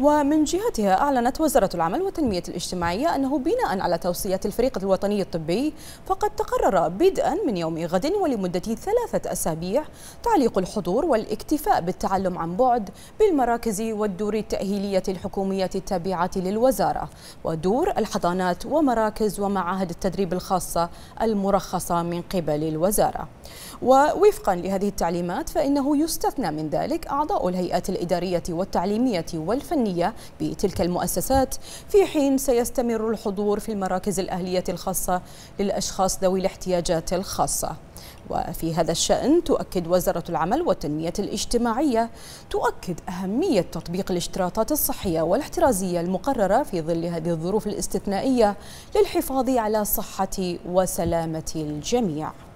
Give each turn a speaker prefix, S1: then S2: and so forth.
S1: ومن جهتها أعلنت وزارة العمل والتنمية الاجتماعية أنه بناء على توصية الفريق الوطني الطبي فقد تقرر بدءا من يوم غد ولمدة ثلاثة أسابيع تعليق الحضور والاكتفاء بالتعلم عن بعد بالمراكز والدور التأهيلية الحكومية التابعة للوزارة ودور الحضانات ومراكز ومعاهد التدريب الخاصة المرخصة من قبل الوزارة ووفقا لهذه التعليمات فإنه يستثنى من ذلك أعضاء الهيئات الإدارية والتعليمية والفنية الأهلية بتلك المؤسسات في حين سيستمر الحضور في المراكز الأهلية الخاصة للأشخاص ذوي الاحتياجات الخاصة وفي هذا الشأن تؤكد وزارة العمل والتنمية الاجتماعية تؤكد أهمية تطبيق الاشتراطات الصحية والاحترازية المقررة في ظل هذه الظروف الاستثنائية للحفاظ على صحة وسلامة الجميع